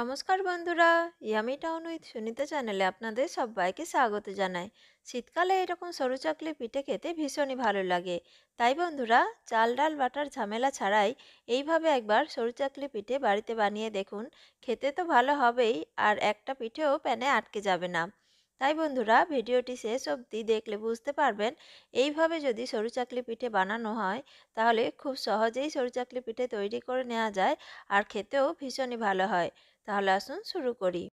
নমস্কার বন্ধুরা yummy town with Sunita চ্যানেলে আপনাদের সবাইকে স্বাগত জানাই শীতকালে এরকম সরু চাকলি পিঠে খেতে ভীষণই ভালো লাগে তাই বন্ধুরা চাল ডাল বাটার ঝামেলা ছাড়াই এইভাবে একবার সরু চাকলি পিঠে বাড়িতে বানিয়ে দেখুন খেতে তো ভালো হবেই আর একটা পিঠেও প্যানে আটকে যাবে না তাই বন্ধুরা ভিডিওটি শেষ অবধি দেখলে বুঝতে পারবেন এইভাবে যদি সরু চাকলি পিঠে বানানো হয় তাহলে খুব সহজেই সরু চাকলি পিঠে তৈরি করে নেওয়া যায় আর খেতেও ভীষণই ভালো হয় তাহলে আসুন শুরু করি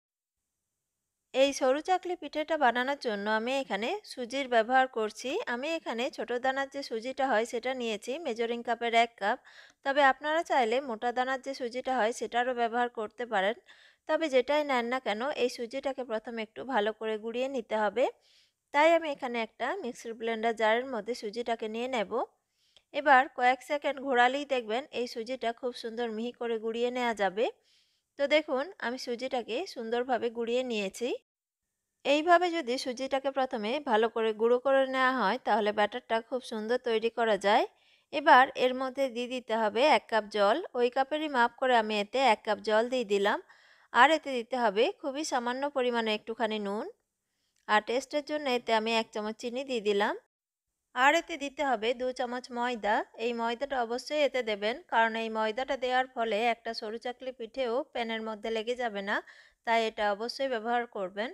এই সরু চাকলি পিঠেটা বানানোর জন্য আমি এখানে সুজির ব্যবহার করছি আমি এখানে ছোট দানার যে সুজিটা হয় সেটা নিয়েছি মেজরিং কাপের এক কাপ তবে আপনারা চাইলে মোটা দানার যে সুজিটা হয় সেটারও ব্যবহার করতে পারেন তবে যেটাই নেন না কেন এই সুজিটাকে প্রথমে একটু ভালো করে গুঁড়িয়ে নিতে হবে তাই আমি এখানে একটা মিক্সার ব্লেন্ডার জারের মধ্যে সুজিটাকে নিয়ে নেব এবার কয়েক সেকেন্ড ঘোরালেই দেখবেন এই সুজিটা খুব সুন্দর মিহি করে গুঁড়িয়ে নেওয়া যাবে তো দেখুন আমি সুজিটাকে সুন্দরভাবে গুঁড়িয়ে নিয়েছি এইভাবে যদি সুজিটাকে প্রথমে ভালো করে গুঁড়ো করে নেওয়া হয় তাহলে ব্যাটারটা খুব সুন্দর তৈরি করা যায় এবার এর মধ্যে দিয়ে দিতে হবে এক কাপ জল ওই কাপেরই মাপ করে আমি এতে এক কাপ জল দিয়ে দিলাম আর এতে দিতে হবে খুবই সামান্য পরিমাণে একটুখানি নুন আর টেস্টের জন্য এতে আমি এক চামচ চিনি দিয়ে দিলাম আর এতে দিতে হবে দু চামচ ময়দা এই ময়দাটা অবশ্যই এতে দেবেন কারণ এই ময়দাটা দেওয়ার ফলে একটা সরু চাকলি পিঠেও প্যানের মধ্যে লেগে যাবে না তাই এটা অবশ্যই ব্যবহার করবেন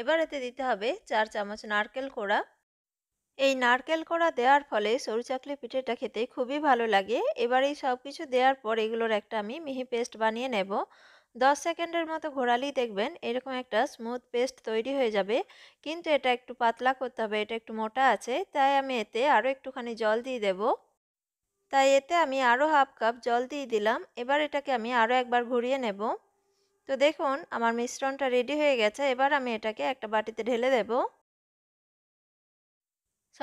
এবার এতে দিতে হবে চার চামচ নারকেল কোড়া এই নারকেল কোড়া দেওয়ার ফলে সরু চাকলি পিঠেটা খেতে খুবই ভালো লাগে এবার এই সব কিছু দেওয়ার পর এগুলোর একটা আমি মিহি পেস্ট বানিয়ে নেব দশ সেকেন্ডের মতো ঘোরালেই দেখবেন এরকম একটা স্মুথ পেস্ট তৈরি হয়ে যাবে কিন্তু এটা একটু পাতলা করতে হবে এটা একটু মোটা আছে তাই আমি এতে আরও একটুখানি জল দিয়ে দেব তাই এতে আমি আরও হাফ কাপ জল দিয়ে দিলাম এবার এটাকে আমি আরও একবার ঘুরিয়ে নেব তো দেখুন আমার মিশ্রণটা রেডি হয়ে গেছে এবার আমি এটাকে একটা বাটিতে ঢেলে দেবো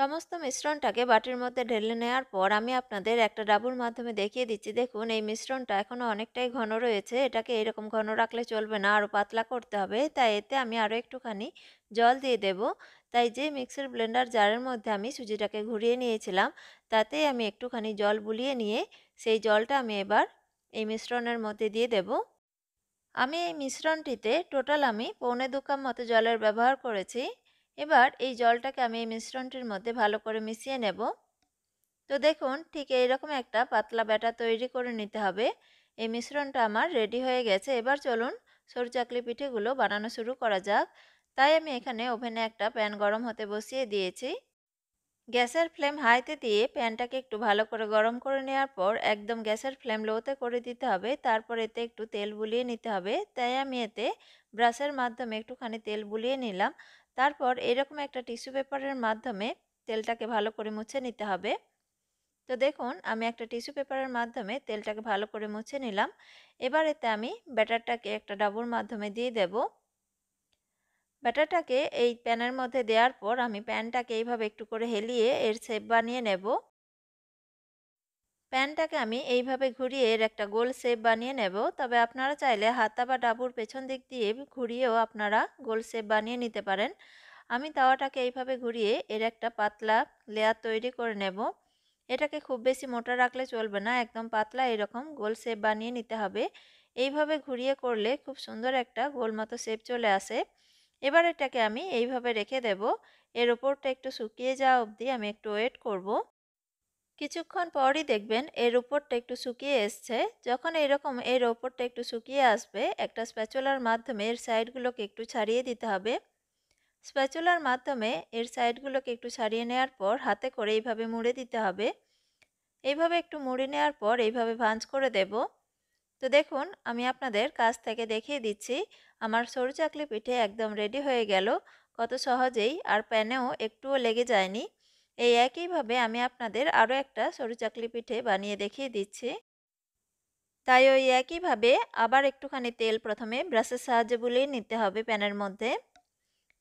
সমস্ত মিশ্রণটাকে বাটির মধ্যে ঢেলে নেওয়ার পর আমি আপনাদের একটা ডাবুর মাধ্যমে দেখিয়ে দিচ্ছি দেখুন এই মিশ্রণটা এখনও অনেকটাই ঘন রয়েছে এটাকে এরকম ঘন রাখলে চলবে না আরও পাতলা করতে হবে তাই এতে আমি আরও একটুখানি জল দিয়ে দেব তাই যে মিক্সার ব্লেন্ডার জারের মধ্যে আমি সুজিটাকে ঘুরিয়ে নিয়েছিলাম তাতে আমি একটুখানি জল বুলিয়ে নিয়ে সেই জলটা আমি এবার এই মিশ্রণের মধ্যে দিয়ে দেব আমি এই মিশ্রণটিতে টোটাল আমি পৌনে দু কাপ মতো জলের ব্যবহার করেছি এবার এই জলটাকে আমি এই মিশ্রণটির মধ্যে ভালো করে মিশিয়ে নেব তো দেখুন ঠিক এইরকম একটা পাতলা ব্যাটা তৈরি করে নিতে হবে এই মিশ্রণটা আমার রেডি হয়ে গেছে এবার চলুন সরু চাকলি পিঠেগুলো বানানো শুরু করা যাক তাই আমি এখানে ওভেনে একটা প্যান গরম হতে বসিয়ে দিয়েছি গ্যাসের ফ্লেম হাইতে দিয়ে প্যানটাকে একটু ভালো করে গরম করে নেওয়ার পর একদম গ্যাসের ফ্লেম লোতে করে দিতে হবে তারপর এতে একটু তেল বুলিয়ে নিতে হবে তাই আমি এতে ব্রাশের মাধ্যমে একটুখানি তেল বুলিয়ে নিলাম তারপর এরকম একটা টিস্যু পেপারের মাধ্যমে তেলটাকে ভালো করে মুছে নিতে হবে তো দেখুন আমি একটা টিস্যু পেপারের মাধ্যমে তেলটাকে ভালো করে মুছে নিলাম এবার এতে আমি ব্যাটারটাকে একটা ডাবুর মাধ্যমে দিয়ে দেব ব্যাটারটাকে এই প্যানের মধ্যে দেওয়ার পর আমি প্যানটাকে এইভাবে একটু করে হেলিয়ে এর সেপ বানিয়ে নেব প্যানটাকে আমি এইভাবে ঘুরিয়ে এর একটা গোল শেপ বানিয়ে নেব তবে আপনারা চাইলে হাতা বা ডাবুর পেছন দিক দিয়ে ঘুরিয়েও আপনারা গোল শেপ বানিয়ে নিতে পারেন আমি তাওয়াটাকে এইভাবে ঘুরিয়ে এর একটা পাতলা লেয়ার তৈরি করে নেব এটাকে খুব বেশি মোটা রাখলে চলবে না একদম পাতলা এরকম গোল শেপ বানিয়ে নিতে হবে এইভাবে ঘুরিয়ে করলে খুব সুন্দর একটা গোল মতো শেপ চলে আসে এবার এটাকে আমি এইভাবে রেখে দেব এর ওপরটা একটু শুকিয়ে যাওয়া অবধি আমি একটু ওয়েট করবো কিছুক্ষণ পরই দেখবেন এর উপরটা একটু শুকিয়ে এসছে যখন এরকম এর ওপরটা একটু শুকিয়ে আসবে একটা স্প্যাচুলার মাধ্যমে এর সাইডগুলোকে একটু ছাড়িয়ে দিতে হবে স্প্যাচুলার মাধ্যমে এর সাইডগুলোকে একটু ছাড়িয়ে নেওয়ার পর হাতে করে এইভাবে মুড়ে দিতে হবে এইভাবে একটু মুড়ে নেওয়ার পর এইভাবে ভাঁজ করে দেব তো দেখুন আমি আপনাদের কাছ থেকে দেখিয়ে দিচ্ছি আমার সরু চাকলি পিঠে একদম রেডি হয়ে গেল কত সহজেই আর প্যানেও একটুও লেগে যায়নি এই একইভাবে আমি আপনাদের আরও একটা সরু চাকলি পিঠে বানিয়ে দেখিয়ে দিচ্ছি তাই ওই একইভাবে আবার একটুখানি তেল প্রথমে ব্রাশের সাহায্যে বুলিয়ে নিতে হবে প্যানের মধ্যে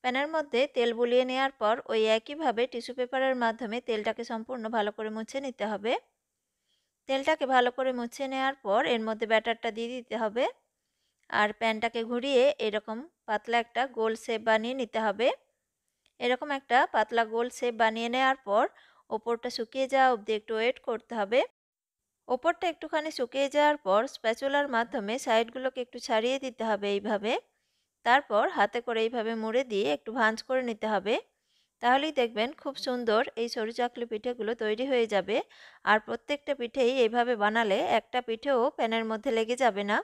প্যানের মধ্যে তেল বুলিয়ে নেওয়ার পর ওই একইভাবে টিস্যু পেপারের মাধ্যমে তেলটাকে সম্পূর্ণ ভালো করে মুছে নিতে হবে তেলটাকে ভালো করে মুছে নেওয়ার পর এর মধ্যে ব্যাটারটা দিয়ে দিতে হবে আর প্যানটাকে ঘুরিয়ে এরকম পাতলা একটা গোল শেপ বানিয়ে নিতে হবে এরকম একটা পাতলা গোল শেপ বানিয়ে নেওয়ার পর ওপরটা শুকিয়ে যাওয়া অবধি একটু ওয়েট করতে হবে ওপরটা একটুখানি শুকিয়ে যাওয়ার পর স্প্যাচুলার মাধ্যমে সাইডগুলোকে একটু ছাড়িয়ে দিতে হবে এইভাবে তারপর হাতে করে এইভাবে মুড়ে দিয়ে একটু ভাঁজ করে নিতে হবে তাহলেই দেখবেন খুব সুন্দর এই সরু চাকলি পিঠেগুলো তৈরি হয়ে যাবে আর প্রত্যেকটা পিঠেই এইভাবে বানালে একটা পিঠেও প্যানের মধ্যে লেগে যাবে না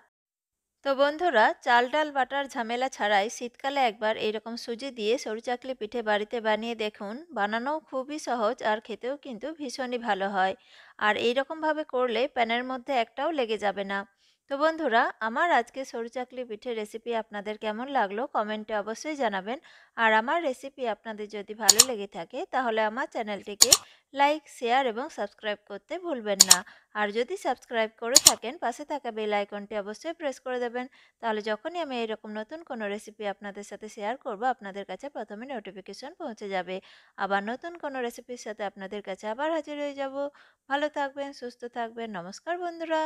তো বন্ধুরা চাল ডাল বাটার ঝামেলা ছাড়াই শীতকালে একবার এইরকম সুজি দিয়ে সরু চাকলি পিঠে বাড়িতে বানিয়ে দেখুন বানানোও খুবই সহজ আর খেতেও কিন্তু ভীষণই ভালো হয় আর এইরকমভাবে করলে প্যানের মধ্যে একটাও লেগে যাবে না তো বন্ধুরা আমার আজকে সরু চাকলি পিঠের রেসিপি আপনাদের কেমন লাগলো কমেন্টে অবশ্যই জানাবেন আর আমার রেসিপি আপনাদের যদি ভালো লেগে থাকে তাহলে আমার চ্যানেলটিকে লাইক শেয়ার এবং সাবস্ক্রাইব করতে ভুলবেন না আর যদি সাবস্ক্রাইব করে থাকেন পাশে থাকা বেল আইকনটি অবশ্যই প্রেস করে দেবেন তাহলে যখনই আমি এরকম নতুন কোনো রেসিপি আপনাদের সাথে শেয়ার করব আপনাদের কাছে প্রথমে নোটিফিকেশন পৌঁছে যাবে আবার নতুন কোনো রেসিপির সাথে আপনাদের কাছে আবার হাজির হয়ে যাব ভালো থাকবেন সুস্থ থাকবেন নমস্কার বন্ধুরা